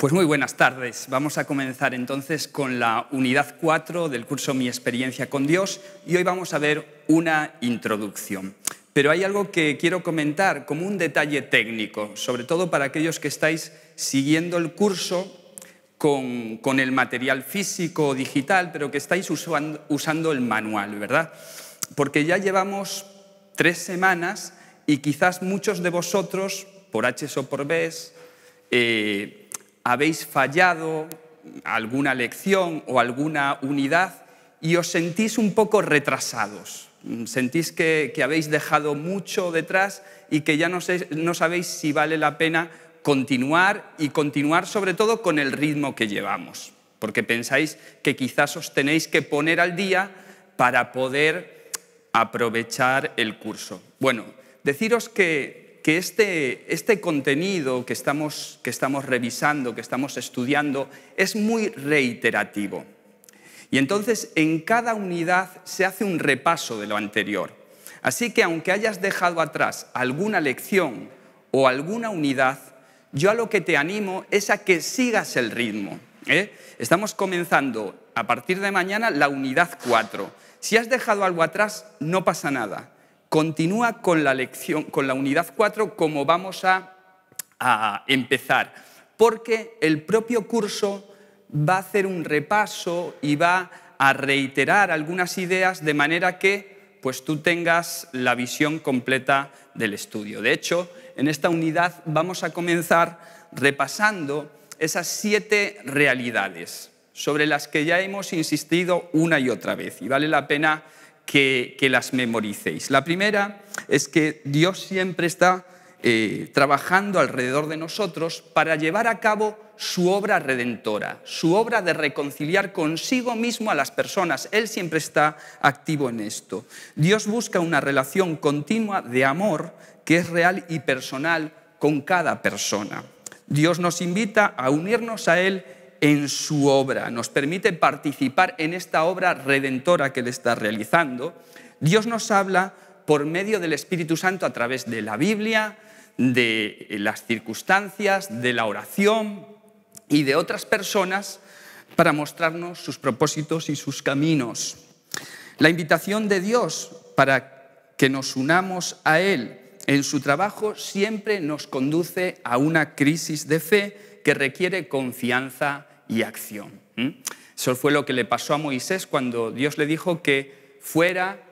Pues muy buenas tardes. Vamos a comenzar entonces con la unidad 4 del curso Mi experiencia con Dios y hoy vamos a ver una introducción. Pero hay algo que quiero comentar como un detalle técnico, sobre todo para aquellos que estáis siguiendo el curso con, con el material físico o digital, pero que estáis usando, el manual, ¿verdad? Porque ya llevamos tres semanas y quizás muchos de vosotros, por H o por B, eh, habéis fallado alguna lección o alguna unidad y os sentís un poco retrasados. Mm, sentís que, habéis dejado mucho detrás y que ya no, sé, no sabéis si vale la pena continuar y continuar sobre todo con el ritmo que llevamos, porque pensáis que quizás os tenéis que poner al día para poder aprovechar el curso. Bueno, deciros que que este, este contenido que estamos, revisando, que estamos estudiando, es muy reiterativo. Y entonces en cada unidad se hace un repaso de lo anterior. Así que aunque hayas dejado atrás alguna lección o alguna unidad, yo a lo que te animo es a que sigas el ritmo. ¿eh? Estamos comenzando a partir de mañana la unidad 4. Si has dejado algo atrás, no pasa nada continúa con la lección, con la unidad 4, como vamos a, a empezar, porque el propio curso va a hacer un repaso y va a reiterar algunas ideas de manera que pues tú tengas la visión completa del estudio. De hecho, en esta unidad vamos a comenzar repasando esas siete realidades sobre las que ya hemos insistido una y otra vez y vale la pena que, las memoricéis. La primera es que Dios siempre está eh, trabajando alrededor de nosotros para llevar a cabo su obra redentora, su obra de reconciliar consigo mismo a las personas. Él siempre está activo en esto. Dios busca una relación continua de amor que es real y personal con cada persona. Dios nos invita a unirnos a Él en su obra, nos permite participar en esta obra redentora que Él está realizando. Dios nos habla por medio del Espíritu Santo a través de la Biblia, de las circunstancias, de la oración y de otras personas para mostrarnos sus propósitos y sus caminos. La invitación de Dios para que nos unamos a Él en su trabajo siempre nos conduce a una crisis de fe que requiere confianza y acción. Eso fue lo que le pasó a Moisés cuando Dios le dijo que fuera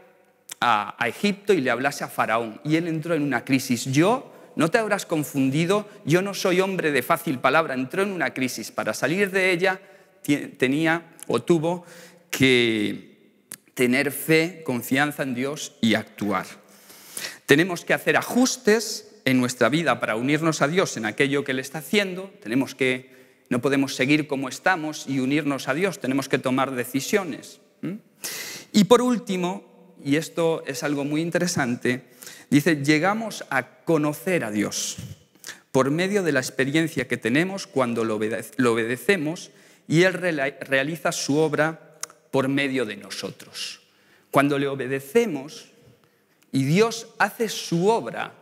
a, Egipto y le hablase a Faraón. Y él entró en una crisis. Yo, no te habrás confundido, yo no soy hombre de fácil palabra, entró en una crisis. Para salir de ella tenía o tuvo que tener fe, confianza en Dios y actuar. Tenemos que hacer ajustes en nuestra vida para unirnos a Dios en aquello que Él está haciendo, tenemos que no podemos seguir como estamos y unirnos a Dios, tenemos que tomar decisiones. Y por último, y esto es algo muy interesante, dice, llegamos a conocer a Dios por medio de la experiencia que tenemos cuando lo, obedecemos y Él realiza su obra por medio de nosotros. Cuando le obedecemos y Dios hace su obra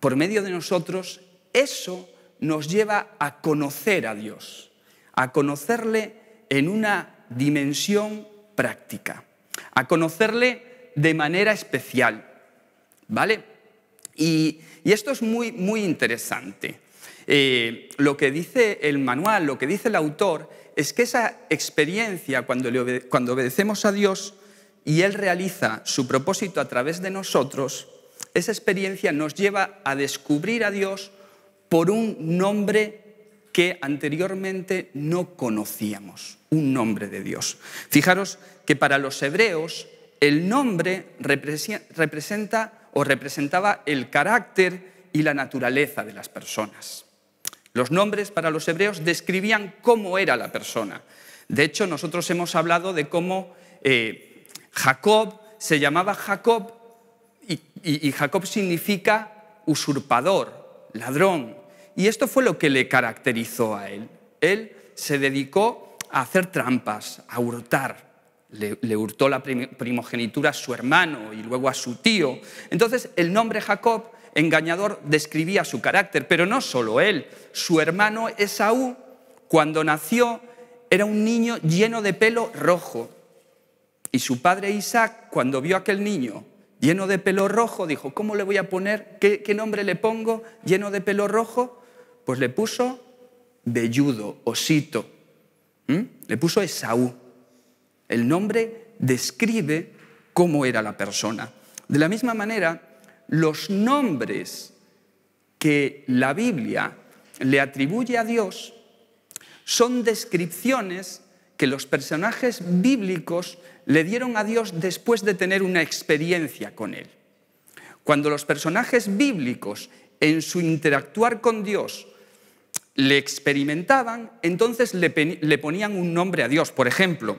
por medio de nosotros, eso nos lleva a conocer a Dios, a conocerle en una dimensión práctica, a conocerle de manera especial. ¿Vale? Y, esto es muy, muy interesante. Eh, lo que dice el manual, lo que dice el autor, es que esa experiencia cuando, cuando obedecemos a Dios y Él realiza su propósito a través de nosotros, esa experiencia nos lleva a descubrir a Dios por un nombre que anteriormente no conocíamos, un nombre de Dios. Fijaros que para los hebreos el nombre representa o representaba el carácter y la naturaleza de las personas. Los nombres para los hebreos describían cómo era la persona. De hecho, nosotros hemos hablado de cómo eh, Jacob se llamaba Jacob y Jacob significa usurpador, ladrón, y esto fue lo que le caracterizó a él. Él se dedicó a hacer trampas, a hurtar. Le, hurtó la primogenitura a su hermano y luego a su tío. Entonces el nombre Jacob, engañador, describía su carácter, pero no solo él. Su hermano Esaú, cuando nació, era un niño lleno de pelo rojo. Y su padre Isaac, cuando vio a aquel niño lleno de pelo rojo, dijo, ¿cómo le voy a poner? qué nombre le pongo lleno de pelo rojo? Pues le puso velludo, osito. Le puso Esaú. El nombre describe cómo era la persona. De la misma manera, los nombres que la Biblia le atribuye a Dios son descripciones que los personajes bíblicos le dieron a Dios después de tener una experiencia con Él. Cuando los personajes bíblicos en su interactuar con Dios le experimentaban, entonces le, le ponían un nombre a Dios. Por ejemplo,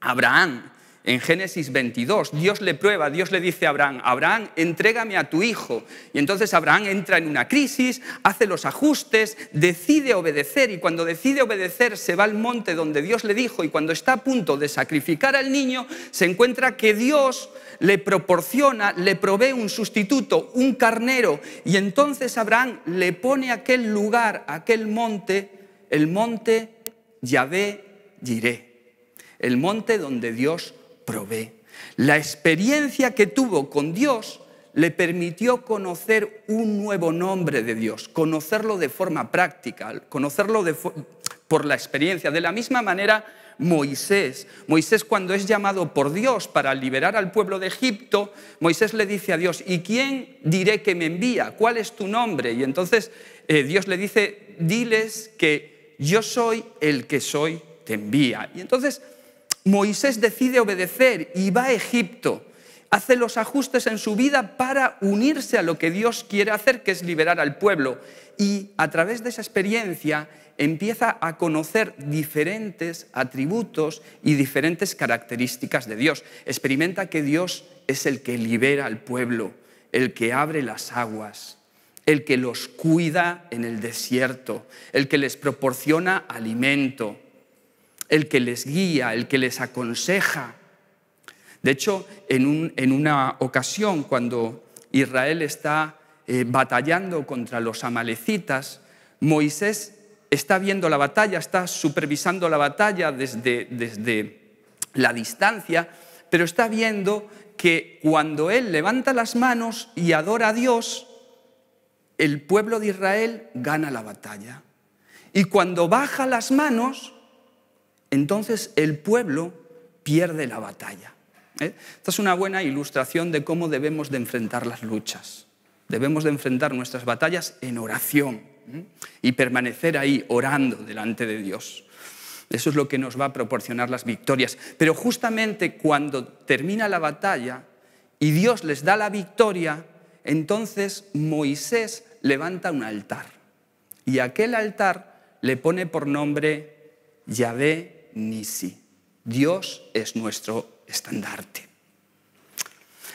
Abraham en Génesis 22. Dios le prueba, Dios le dice a Abraham, Abraham, entrégame a tu hijo. Y entonces Abraham entra en una crisis, hace los ajustes, decide obedecer y cuando decide obedecer se va al monte donde Dios le dijo y cuando está a punto de sacrificar al niño se encuentra que Dios le proporciona, le provee un sustituto, un carnero. Y entonces Abraham le pone aquel lugar, aquel monte, el monte Yahvé Jiré, el monte donde Dios probé. La experiencia que tuvo con Dios le permitió conocer un nuevo nombre de Dios, conocerlo de forma práctica, conocerlo por la experiencia. De la misma manera, Moisés, Moisés cuando es llamado por Dios para liberar al pueblo de Egipto, Moisés le dice a Dios, ¿y quién diré que me envía? ¿Cuál es tu nombre? Y entonces eh, Dios le dice, diles que yo soy el que soy, te envía. Y entonces Moisés decide obedecer y va a Egipto. Hace los ajustes en su vida para unirse a lo que Dios quiere hacer, que es liberar al pueblo. Y a través de esa experiencia empieza a conocer diferentes atributos y diferentes características de Dios. Experimenta que Dios es el que libera al pueblo, el que abre las aguas, el que los cuida en el desierto, el que les proporciona alimento, el que les guía, el que les aconseja. De hecho, en, una ocasión cuando Israel está eh, batallando contra los amalecitas, Moisés está viendo la batalla, está supervisando la batalla desde, desde la distancia, pero está viendo que cuando él levanta las manos y adora a Dios, el pueblo de Israel gana la batalla. Y cuando baja las manos, entonces el pueblo pierde la batalla. ¿eh? Esta es una buena ilustración de cómo debemos de enfrentar las luchas. Debemos de enfrentar nuestras batallas en oración ¿eh? y permanecer ahí orando delante de Dios. Eso es lo que nos va a proporcionar las victorias. Pero justamente cuando termina la batalla y Dios les da la victoria, entonces Moisés levanta un altar. Y aquel altar le pone por nombre Yahvé ni si. Dios es nuestro estandarte.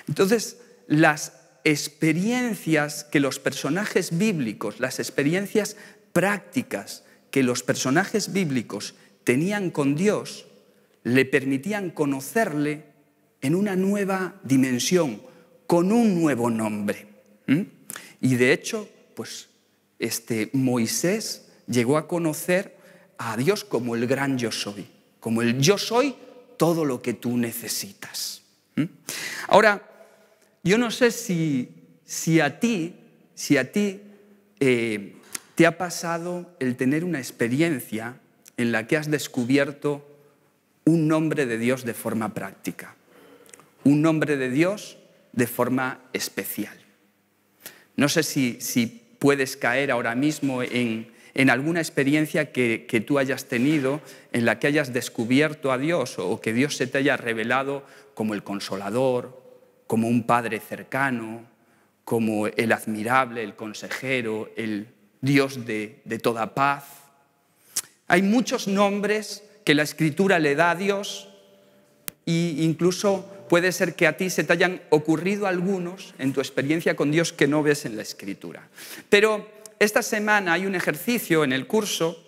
Entonces, las experiencias que los personajes bíblicos, las experiencias prácticas que los personajes bíblicos tenían con Dios, le permitían conocerle en una nueva dimensión, con un nuevo nombre. ¿Mm? Y de hecho, pues este Moisés llegó a conocer a Dios como el gran yo soy, como el yo soy todo lo que tú necesitas. ¿Mm? Ahora, yo no sé si, si a ti, si a ti eh, te ha pasado el tener una experiencia en la que has descubierto un nombre de Dios de forma práctica, un nombre de Dios de forma especial. No sé si, si puedes caer ahora mismo en, en alguna experiencia que, tú hayas tenido en la que hayas descubierto a Dios o que Dios se te haya revelado como el consolador, como un padre cercano, como el admirable, el consejero, el Dios de, de toda paz. Hay muchos nombres que la escritura le da a Dios e incluso puede ser que a ti se te hayan ocurrido algunos en tu experiencia con Dios que no ves en la escritura. Pero esta semana hay un ejercicio en el curso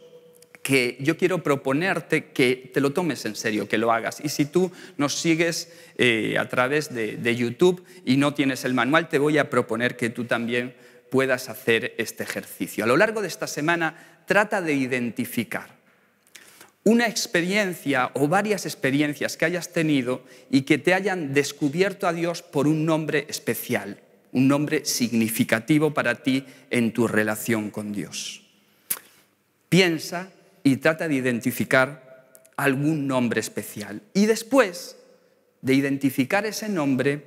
que yo quiero proponerte que te lo tomes en serio, que lo hagas. Y si tú nos sigues eh, a través de YouTube y no tienes el manual, te voy a proponer que tú también puedas hacer este ejercicio. A lo largo de esta semana trata de identificar una experiencia o varias experiencias que hayas tenido y que te hayan descubierto a Dios por un nombre especial un nombre significativo para ti en tu relación con Dios. Piensa y trata de identificar algún nombre especial. Y después de identificar ese nombre,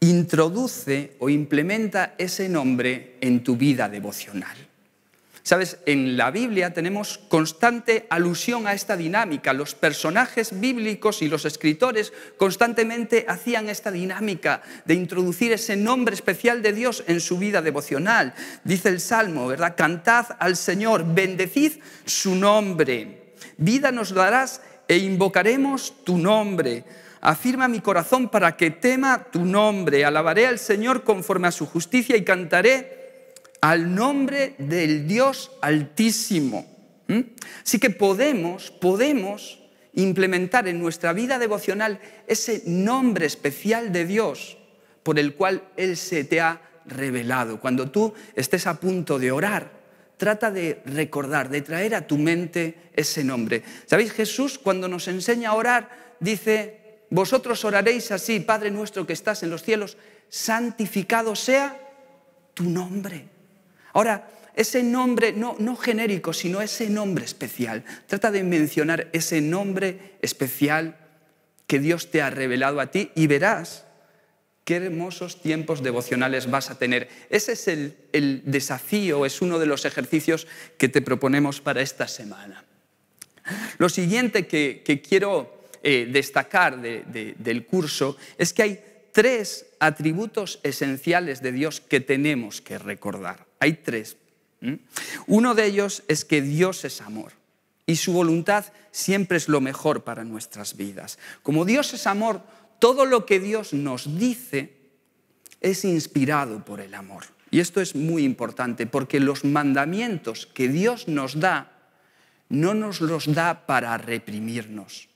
introduce o implementa ese nombre en tu vida devocional. Sabes, en la Biblia tenemos constante alusión a esta dinámica. Los personajes bíblicos y los escritores constantemente hacían esta dinámica de introducir ese nombre especial de Dios en su vida devocional. Dice el Salmo, ¿verdad? Cantad al Señor, bendecid su nombre. Vida nos darás e invocaremos tu nombre. Afirma mi corazón para que tema tu nombre. Alabaré al Señor conforme a su justicia y cantaré al nombre del Dios altísimo. ¿Mm? Así que podemos, podemos implementar en nuestra vida devocional ese nombre especial de Dios por el cual Él se te ha revelado. Cuando tú estés a punto de orar, trata de recordar, de traer a tu mente ese nombre. ¿Sabéis? Jesús cuando nos enseña a orar dice, vosotros oraréis así, Padre nuestro que estás en los cielos, santificado sea tu nombre. Ahora, ese nombre, no, genérico, sino ese nombre especial. Trata de mencionar ese nombre especial que Dios te ha revelado a ti y verás qué hermosos tiempos devocionales vas a tener. Ese es el, desafío, es uno de los ejercicios que te proponemos para esta semana. Lo siguiente que, quiero eh, destacar del curso es que hay tres atributos esenciales de Dios que tenemos que recordar. Hay tres. Uno de ellos es que Dios es amor y su voluntad siempre es lo mejor para nuestras vidas. Como Dios es amor, todo lo que Dios nos dice es inspirado por el amor. Y esto es muy importante porque los mandamientos que Dios nos da no nos los da para reprimirnos,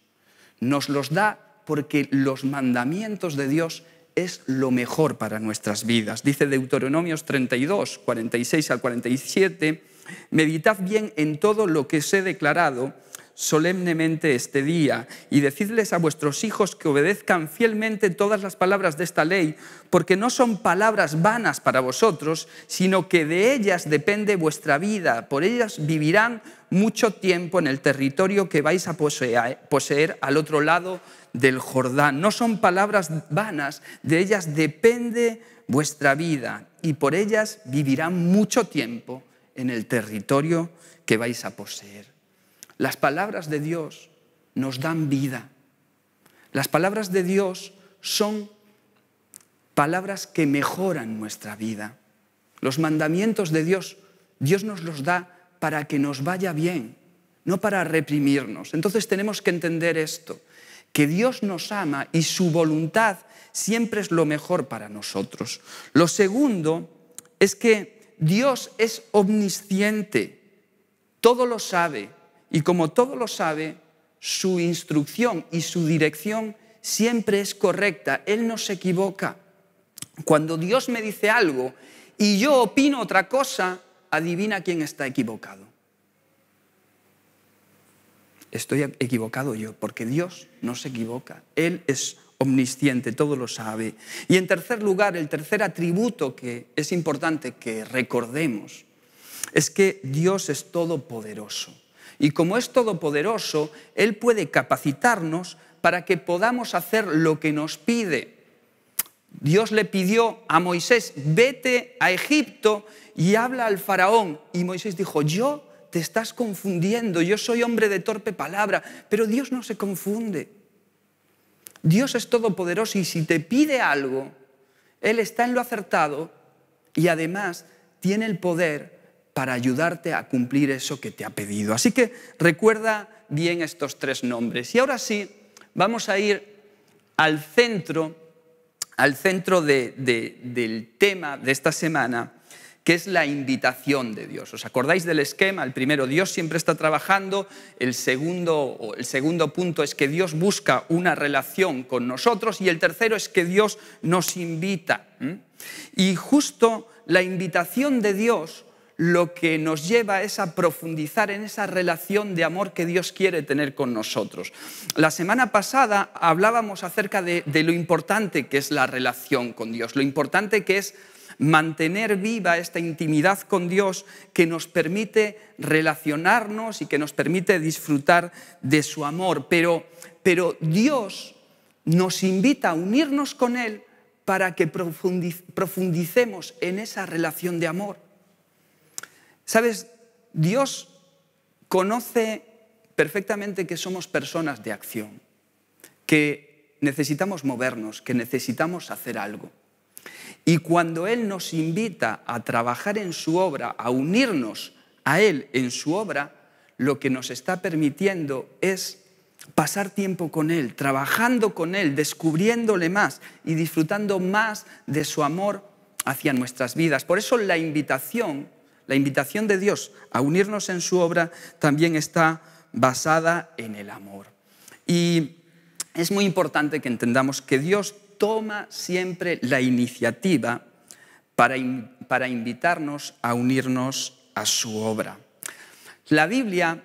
nos los da porque los mandamientos de Dios es lo mejor para nuestras vidas. Dice Deuteronomios 32, 46 al 47, meditad bien en todo lo que os he declarado solemnemente este día y decidles a vuestros hijos que obedezcan fielmente todas las palabras de esta ley, porque no son palabras vanas para vosotros, sino que de ellas depende vuestra vida, por ellas vivirán mucho tiempo en el territorio que vais a poseer, al otro lado del Jordán. No son palabras vanas, de ellas depende vuestra vida y por ellas vivirán mucho tiempo en el territorio que vais a poseer. Las palabras de Dios nos dan vida. Las palabras de Dios son palabras que mejoran nuestra vida. Los mandamientos de Dios, Dios nos los da para que nos vaya bien, no para reprimirnos. Entonces tenemos que entender esto, que Dios nos ama y su voluntad siempre es lo mejor para nosotros. Lo segundo es que Dios es omnisciente, todo lo sabe, y como todo lo sabe, su instrucción y su dirección siempre es correcta, Él no se equivoca. Cuando Dios me dice algo y yo opino otra cosa, adivina quién está equivocado. Estoy equivocado yo, porque Dios no se equivoca. Él es omnisciente, todo lo sabe. Y en tercer lugar, el tercer atributo que es importante que recordemos es que Dios es todopoderoso. Y como es todopoderoso, Él puede capacitarnos para que podamos hacer lo que nos pide. Dios le pidió a Moisés, vete a Egipto y habla al faraón. Y Moisés dijo, yo te estás confundiendo, yo soy hombre de torpe palabra, pero Dios no se confunde. Dios es todopoderoso y si te pide algo, Él está en lo acertado y además tiene el poder para ayudarte a cumplir eso que te ha pedido. Así que recuerda bien estos tres nombres. Y ahora sí, vamos a ir al centro, al centro del tema de esta semana, que es la invitación de Dios. ¿Os acordáis del esquema? El primero, Dios siempre está trabajando. El segundo, el segundo punto es que Dios busca una relación con nosotros. Y el tercero es que Dios nos invita. Y justo la invitación de Dios lo que nos lleva es a profundizar en esa relación de amor que Dios quiere tener con nosotros. La semana pasada hablábamos acerca de, lo importante que es la relación con Dios, lo importante que es mantener viva esta intimidad con Dios que nos permite relacionarnos y que nos permite disfrutar de su amor. Pero, pero Dios nos invita a unirnos con Él para que profundicemos en esa relación de amor. Sabes, Dios conoce perfectamente que somos personas de acción, que necesitamos movernos, que necesitamos hacer algo. Y cuando Él nos invita a trabajar en su obra, a unirnos a Él en su obra, lo que nos está permitiendo es pasar tiempo con Él, trabajando con Él, descubriéndole más y disfrutando más de su amor hacia nuestras vidas. Por eso la invitación la invitación de Dios a unirnos en su obra también está basada en el amor. Y es muy importante que entendamos que Dios toma siempre la iniciativa para, para invitarnos a unirnos a su obra. La Biblia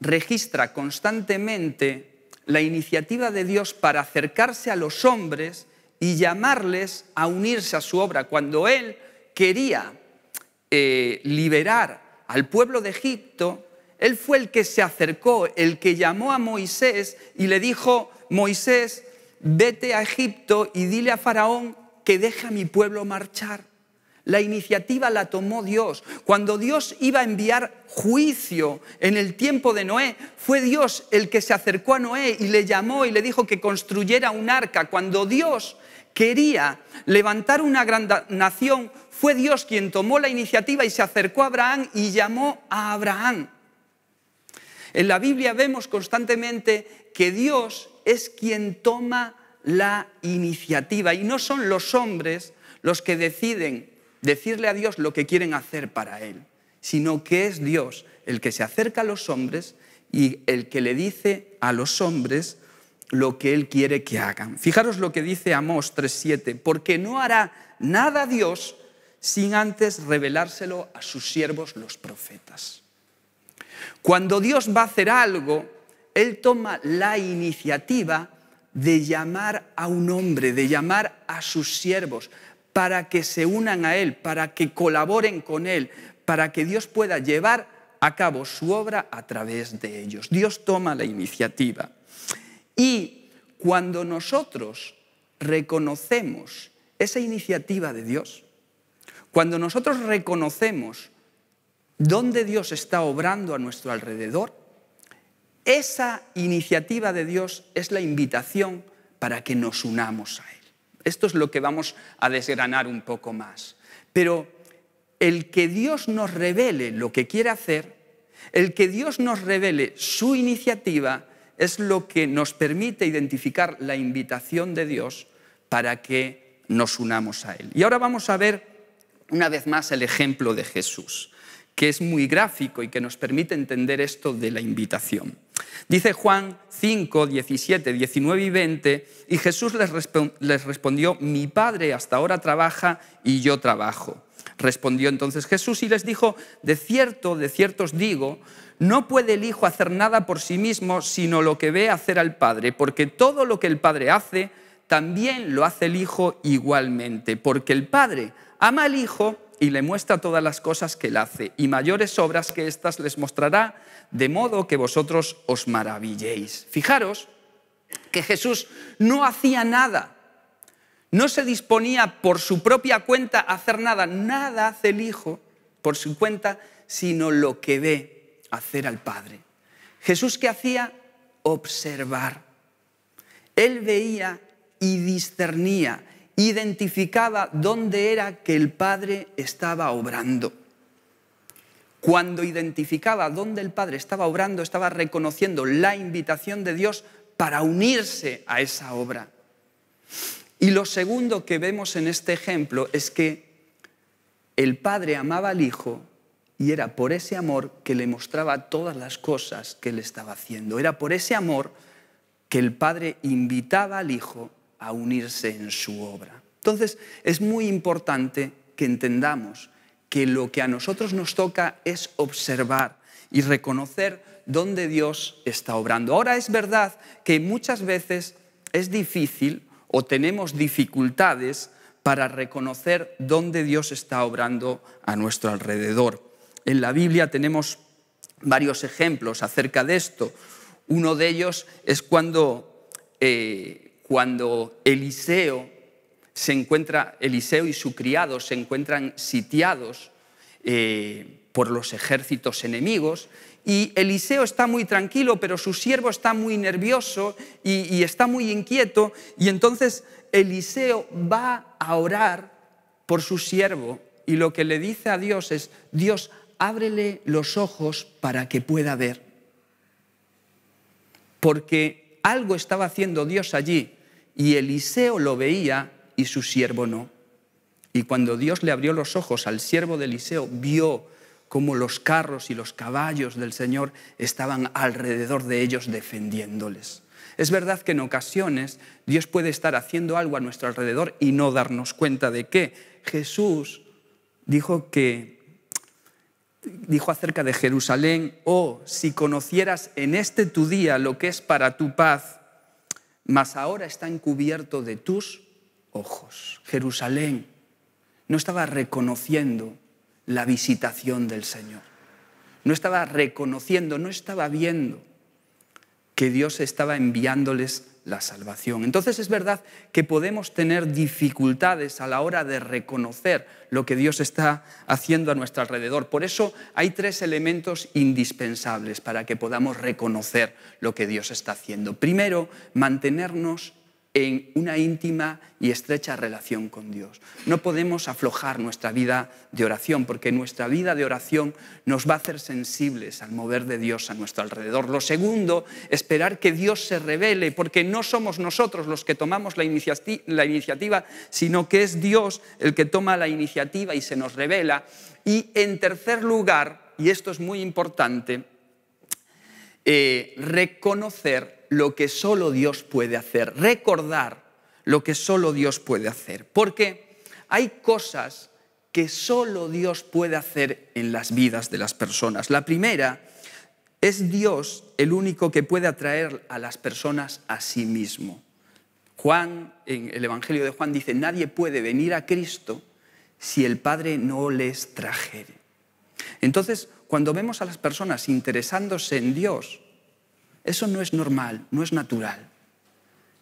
registra constantemente la iniciativa de Dios para acercarse a los hombres y llamarles a unirse a su obra, cuando Él quería eh, liberar al pueblo de Egipto, él fue el que se acercó, el que llamó a Moisés y le dijo, Moisés, vete a Egipto y dile a Faraón que deje a mi pueblo marchar. La iniciativa la tomó Dios. Cuando Dios iba a enviar juicio en el tiempo de Noé, fue Dios el que se acercó a Noé y le llamó y le dijo que construyera un arca. Cuando Dios quería levantar una gran nación, fue Dios quien tomó la iniciativa y se acercó a Abraham y llamó a Abraham. En la Biblia vemos constantemente que Dios es quien toma la iniciativa y no son los hombres los que deciden decirle a Dios lo que quieren hacer para Él, sino que es Dios el que se acerca a los hombres y el que le dice a los hombres lo que Él quiere que hagan. Fijaros lo que dice Amós 3.7, porque no hará nada Dios sin antes revelárselo a sus siervos los profetas. Cuando Dios va a hacer algo, Él toma la iniciativa de llamar a un hombre, de llamar a sus siervos, para que se unan a Él, para que colaboren con Él, para que Dios pueda llevar a cabo su obra a través de ellos. Dios toma la iniciativa. Y cuando nosotros reconocemos esa iniciativa de Dios, cuando nosotros reconocemos dónde Dios está obrando a nuestro alrededor, esa iniciativa de Dios es la invitación para que nos unamos a Él. Esto es lo que vamos a desgranar un poco más. Pero el que Dios nos revele lo que quiere hacer, el que Dios nos revele su iniciativa, es lo que nos permite identificar la invitación de Dios para que nos unamos a Él. Y ahora vamos a ver una vez más el ejemplo de Jesús, que es muy gráfico y que nos permite entender esto de la invitación. Dice Juan 5, 17, 19 y 20, y Jesús les, respondió, mi Padre hasta ahora trabaja y yo trabajo. Respondió entonces Jesús y les dijo, de cierto, de cierto os digo, no puede el Hijo hacer nada por sí mismo, sino lo que ve hacer al Padre, porque todo lo que el Padre hace, también lo hace el Hijo igualmente, porque el Padre ama al Hijo y le muestra todas las cosas que él hace, y mayores obras que éstas les mostrará, de modo que vosotros os maravilléis. Fijaros que Jesús no hacía nada, no se disponía por su propia cuenta a hacer nada, nada hace el Hijo por su cuenta, sino lo que ve hacer al Padre. Jesús que hacía observar. Él veía y discernía, identificaba dónde era que el Padre estaba obrando. Cuando identificaba dónde el Padre estaba obrando, estaba reconociendo la invitación de Dios para unirse a esa obra. Y lo segundo que vemos en este ejemplo es que el Padre amaba al Hijo y era por ese amor que le mostraba todas las cosas que le estaba haciendo. Era por ese amor que el Padre invitaba al Hijo a unirse en su obra. Entonces, es muy importante que entendamos que lo que a nosotros nos toca es observar y reconocer dónde Dios está obrando. Ahora es verdad que muchas veces es difícil o tenemos dificultades para reconocer dónde Dios está obrando a nuestro alrededor en la Biblia tenemos varios ejemplos acerca de esto. Uno de ellos es cuando, eh, cuando Eliseo se encuentra, Eliseo y su criado se encuentran sitiados eh, por los ejércitos enemigos y Eliseo está muy tranquilo, pero su siervo está muy nervioso y, y está muy inquieto y entonces Eliseo va a orar por su siervo y lo que le dice a Dios es, Dios, ábrele los ojos para que pueda ver. Porque algo estaba haciendo Dios allí y Eliseo lo veía y su siervo no. Y cuando Dios le abrió los ojos al siervo de Eliseo, vio cómo los carros y los caballos del Señor estaban alrededor de ellos defendiéndoles. Es verdad que en ocasiones Dios puede estar haciendo algo a nuestro alrededor y no darnos cuenta de qué. Jesús dijo que dijo acerca de Jerusalén, oh, si conocieras en este tu día lo que es para tu paz, mas ahora está encubierto de tus ojos. Jerusalén no estaba reconociendo la visitación del Señor, no estaba reconociendo, no estaba viendo que Dios estaba enviándoles la salvación. Entonces es verdad que podemos tener dificultades a la hora de reconocer lo que Dios está haciendo a nuestro alrededor. Por eso hay tres elementos indispensables para que podamos reconocer lo que Dios está haciendo. Primero, mantenernos en una íntima y estrecha relación con Dios. No podemos aflojar nuestra vida de oración, porque nuestra vida de oración nos va a hacer sensibles al mover de Dios a nuestro alrededor. Lo segundo, esperar que Dios se revele, porque no somos nosotros los que tomamos la, iniciativa, sino que es Dios el que toma la iniciativa y se nos revela. Y en tercer lugar, y esto es muy importante, eh, reconocer lo que solo Dios puede hacer, recordar lo que solo Dios puede hacer, porque hay cosas que solo Dios puede hacer en las vidas de las personas. La primera es Dios el único que puede atraer a las personas a sí mismo. Juan, en el Evangelio de Juan dice, nadie puede venir a Cristo si el Padre no les trajere. Entonces, cuando vemos a las personas interesándose en Dios, eso no es normal, no es natural.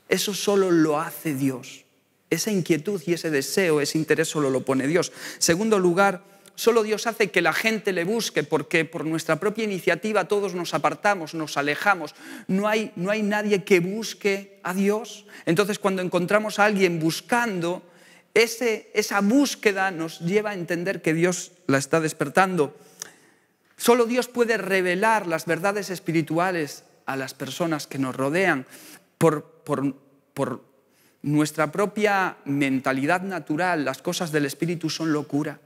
Eso solo lo hace Dios. Esa inquietud y ese deseo, ese interés solo lo pone Dios. Segundo lugar, solo Dios hace que la gente le busque porque por nuestra propia iniciativa todos nos apartamos, nos alejamos. No hay, nadie que busque a Dios. Entonces cuando encontramos a alguien buscando, esa búsqueda nos lleva a entender que Dios la está despertando. Solo Dios puede revelar las verdades espirituales a las personas que nos rodean por, por nuestra propia mentalidad natural, las cosas del Espíritu son locura.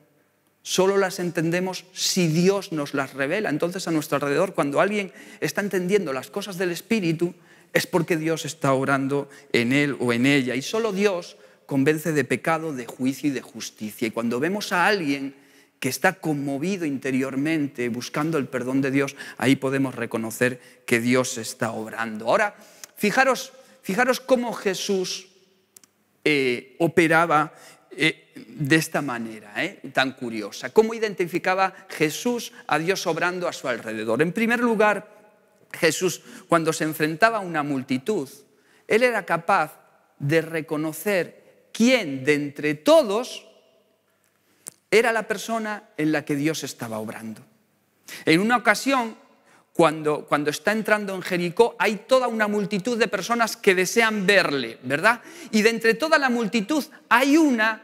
Solo las entendemos si Dios nos las revela. Entonces a nuestro alrededor, cuando alguien está entendiendo las cosas del Espíritu, es porque Dios está orando en él o en ella. Y solo Dios convence de pecado, de juicio y de justicia. Y cuando vemos a alguien que está conmovido interiormente buscando el perdón de Dios, ahí podemos reconocer que Dios está obrando. Ahora, fijaros, fijaros cómo Jesús eh, operaba eh, de esta manera, eh, tan curiosa. ¿Cómo identificaba Jesús a Dios obrando a su alrededor? En primer lugar, Jesús, cuando se enfrentaba a una multitud, él era capaz de reconocer quién de entre todos era la persona en la que Dios estaba obrando. En una ocasión, cuando, cuando está entrando en Jericó, hay toda una multitud de personas que desean verle, ¿verdad? Y de entre toda la multitud hay una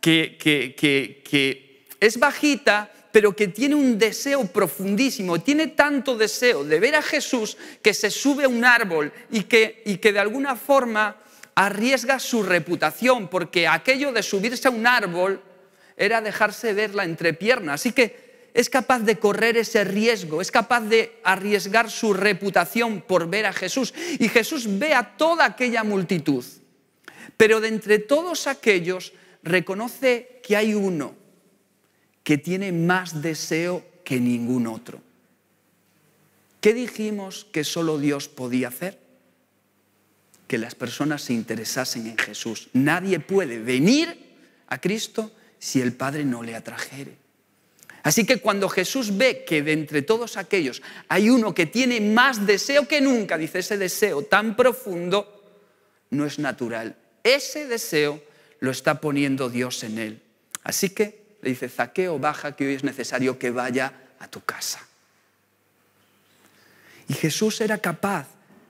que, que, es bajita, pero que tiene un deseo profundísimo, tiene tanto deseo de ver a Jesús que se sube a un árbol y que, y que de alguna forma arriesga su reputación, porque aquello de subirse a un árbol era dejarse verla la entrepierna. Así que es capaz de correr ese riesgo, es capaz de arriesgar su reputación por ver a Jesús. Y Jesús ve a toda aquella multitud. Pero de entre todos aquellos reconoce que hay uno que tiene más deseo que ningún otro. ¿Qué dijimos que solo Dios podía hacer? Que las personas se interesasen en Jesús. Nadie puede venir a Cristo si el Padre no le atrajere. Así que cuando Jesús ve que de entre todos aquellos hay uno que tiene más deseo que nunca, dice ese deseo tan profundo, no es natural. Ese deseo lo está poniendo Dios en él. Así que le dice, Zaqueo, baja que hoy es necesario que vaya a tu casa. Y Jesús era capaz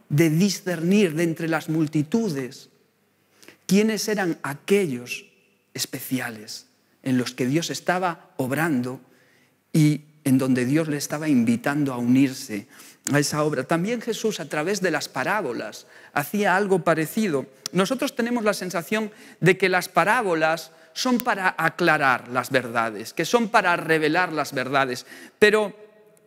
de discernir de entre las multitudes quiénes eran aquellos especiales en los que Dios estaba obrando y en donde Dios le estaba invitando a unirse a esa obra. También Jesús a través de las parábolas hacía algo parecido. Nosotros tenemos la sensación de que las parábolas son para aclarar las verdades, que son para revelar las verdades. Pero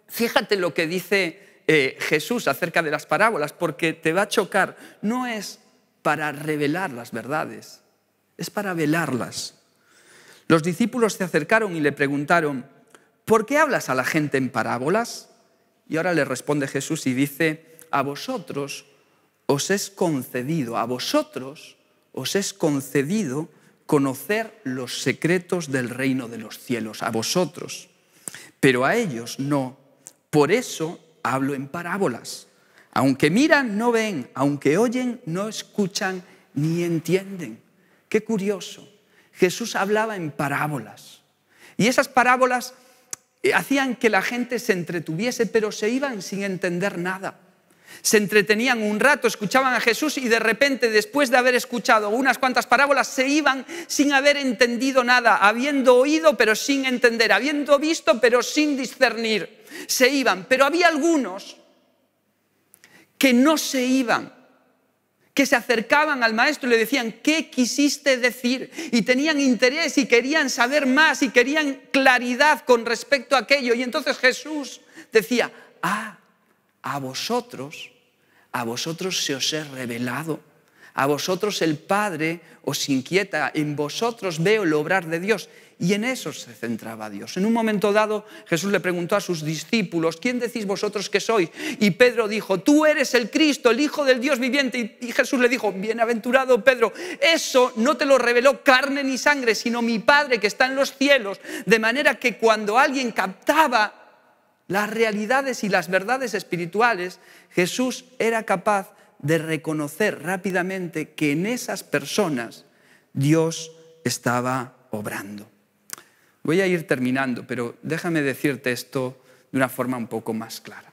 fíjate lo que dice eh, Jesús acerca de las parábolas, porque te va a chocar. No es para revelar las verdades, es para velarlas. Los discípulos se acercaron y le preguntaron, ¿por qué hablas a la gente en parábolas? Y ahora le responde Jesús y dice, a vosotros os es concedido, a vosotros os es concedido conocer los secretos del reino de los cielos, a vosotros, pero a ellos no. Por eso hablo en parábolas. Aunque miran, no ven, aunque oyen, no escuchan ni entienden. Qué curioso Jesús hablaba en parábolas. Y esas parábolas eh, hacían que la gente se entretuviese, pero se iban sin entender nada. Se entretenían un rato, escuchaban a Jesús y de repente, después de haber escuchado unas cuantas parábolas, se iban sin haber entendido nada, habiendo oído pero sin entender, habiendo visto pero sin discernir. Se iban, pero había algunos que no se iban que se acercaban al maestro y le decían, ¿qué quisiste decir? Y tenían interés y querían saber más y querían claridad con respecto a aquello. Y entonces Jesús decía, ah, a vosotros, a vosotros se os he revelado, a vosotros el Padre os inquieta, en vosotros veo el obrar de Dios. Y en eso se centraba Dios. En un momento dado Jesús le preguntó a sus discípulos, ¿quién decís vosotros que sois? Y Pedro dijo, tú eres el Cristo, el Hijo del Dios viviente. Y Jesús le dijo, bienaventurado Pedro, eso no te lo reveló carne ni sangre, sino mi Padre que está en los cielos. De manera que cuando alguien captaba las realidades y las verdades espirituales, Jesús era capaz de reconocer rápidamente que en esas personas Dios estaba obrando. Voy a ir terminando, pero déjame decirte esto de una forma un poco más clara.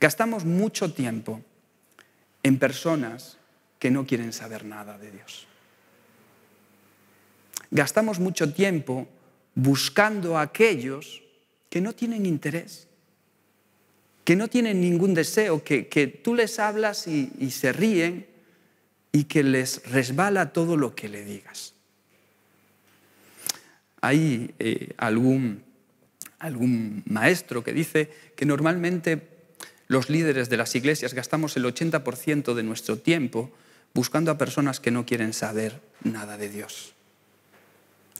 Gastamos mucho tiempo en personas que no quieren saber nada de Dios. Gastamos mucho tiempo buscando a aquellos que no tienen interés, que no tienen ningún deseo, que, tú les hablas y se ríen y que les resbala todo lo que le digas. Hay eh, algún, algún maestro que dice que normalmente los líderes de las iglesias gastamos el 80% de nuestro tiempo buscando a personas que no quieren saber nada de Dios,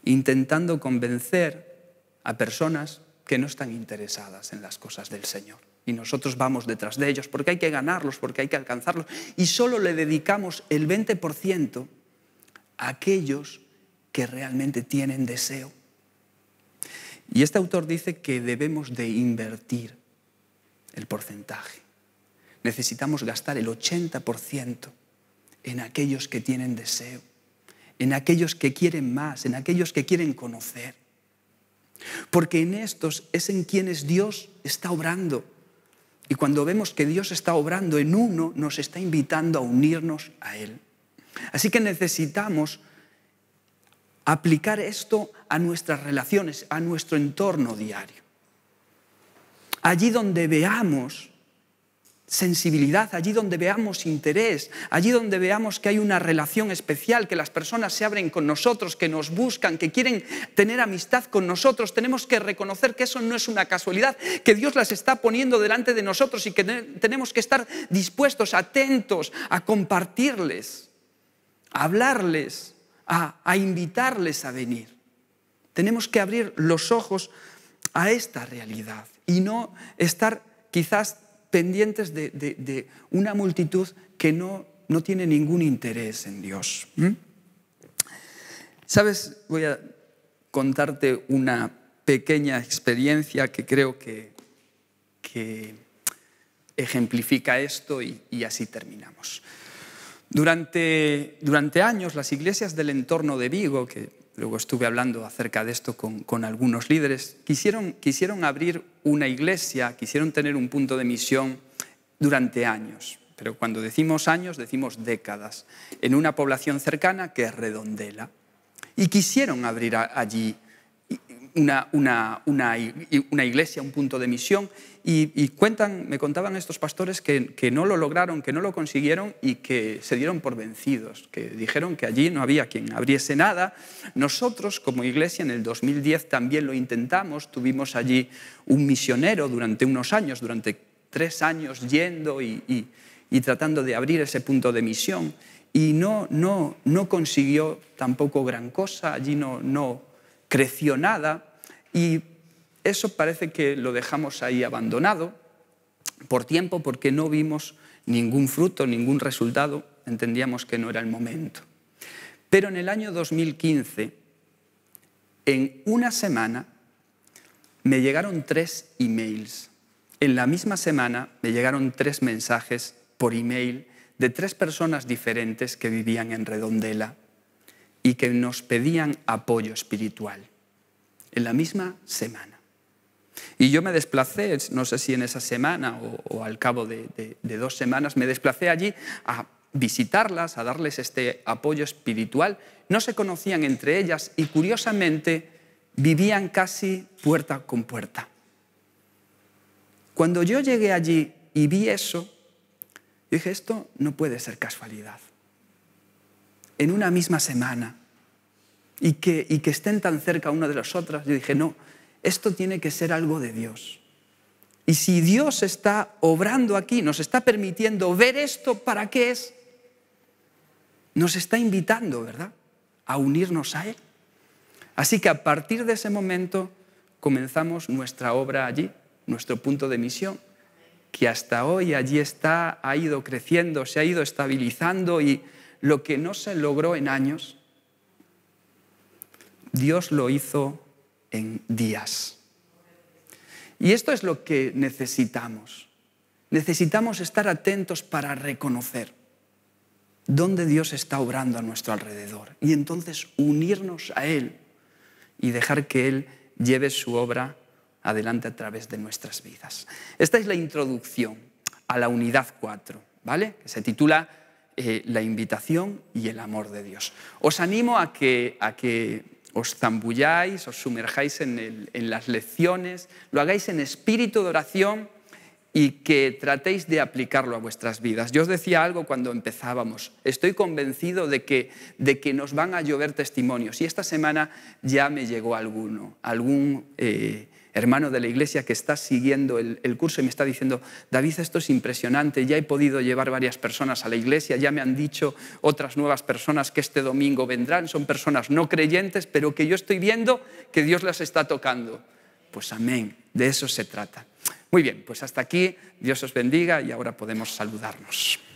intentando convencer a personas que no están interesadas en las cosas del Señor. Y nosotros vamos detrás de ellos porque hay que ganarlos, porque hay que alcanzarlos. Y solo le dedicamos el 20% a aquellos que realmente tienen deseo. Y este autor dice que debemos de invertir el porcentaje. Necesitamos gastar el 80% en aquellos que tienen deseo, en aquellos que quieren más, en aquellos que quieren conocer. Porque en estos es en quienes Dios está obrando. Y cuando vemos que Dios está obrando en uno, nos está invitando a unirnos a Él. Así que necesitamos aplicar esto a nuestras relaciones, a nuestro entorno diario. Allí donde veamos sensibilidad, allí donde veamos interés, allí donde veamos que hay una relación especial, que las personas se abren con nosotros, que nos buscan, que quieren tener amistad con nosotros, tenemos que reconocer que eso no es una casualidad, que Dios las está poniendo delante de nosotros y que tenemos que estar dispuestos, atentos a compartirles, a hablarles, a, invitarles a venir. Tenemos que abrir los ojos a esta realidad y no estar quizás pendientes de, una multitud que no, tiene ningún interés en Dios. Sabes, voy a contarte una pequeña experiencia que creo que, ejemplifica esto y así terminamos. Durante, durante años, las iglesias del entorno de Vigo, que luego estuve hablando acerca de esto con, algunos líderes, quisieron, quisieron abrir una iglesia, quisieron tener un punto de misión durante años pero cuando decimos años decimos décadas, en una población cercana que es Redondela. Y quisieron abrir allí una, iglesia, un punto de misión. Y, cuentan, me contaban estos pastores que, no lo lograron, que no lo consiguieron y que se dieron por vencidos, que dijeron que allí no había quien abriese nada. Nosotros como iglesia en el 2010 también lo intentamos, tuvimos allí un misionero durante unos años, durante tres años yendo y, tratando de abrir ese punto de misión. Y no, no, no consiguió tampoco gran cosa, allí no, no, creció nada y eso parece que lo dejamos ahí abandonado por tiempo porque no vimos ningún fruto, ningún resultado, entendíamos que no era el momento. Pero en el año 2015, en una semana, me llegaron tres emails. En la misma semana me llegaron tres mensajes por email de tres personas diferentes que vivían en Redondela y que nos pedían apoyo espiritual en la misma semana. Y yo me desplacé, no sé si en esa semana o, al cabo de, de dos semanas, me desplacé allí a visitarlas, a darles este apoyo espiritual. No se conocían entre ellas y curiosamente vivían casi puerta con puerta. Cuando yo llegué allí y vi eso, dije, esto no puede ser casualidad en una misma semana y que, que estén tan cerca una de las otras, yo dije, no, esto tiene que ser algo de Dios. Y si Dios está obrando aquí, nos está permitiendo ver esto, ¿para qué es? Nos está invitando, ¿verdad? A unirnos a Él. Así que a partir de ese momento comenzamos nuestra obra allí, nuestro punto de misión, que hasta hoy allí está, ha ido creciendo, se ha ido estabilizando y, lo que no se logró en años, Dios lo hizo en días. Y esto es lo que necesitamos. Necesitamos estar atentos para reconocer dónde Dios está obrando a nuestro alrededor y entonces unirnos a Él y dejar que Él lleve su obra adelante a través de nuestras vidas. Esta es la introducción a la unidad 4, ¿vale? Que se titula eh, la invitación y el amor de Dios. Os animo a que, a que os zambulláis, os sumerjáis en, las lecciones, lo hagáis en espíritu de oración y que tratéis de aplicarlo a vuestras vidas. Yo os decía algo cuando empezábamos. Estoy convencido de que, de que nos van a llover testimonios y esta semana ya me llegó alguno, algún eh, hermano de la iglesia que está siguiendo el, curso y me está diciendo, David, esto es impresionante, ya he podido llevar varias personas a la iglesia, ya me han dicho otras nuevas personas que este domingo vendrán, son personas no creyentes, pero que yo estoy viendo que Dios las está tocando. Pues amén, de eso se trata. Muy bien, pues hasta aquí, Dios os bendiga y ahora podemos saludarnos.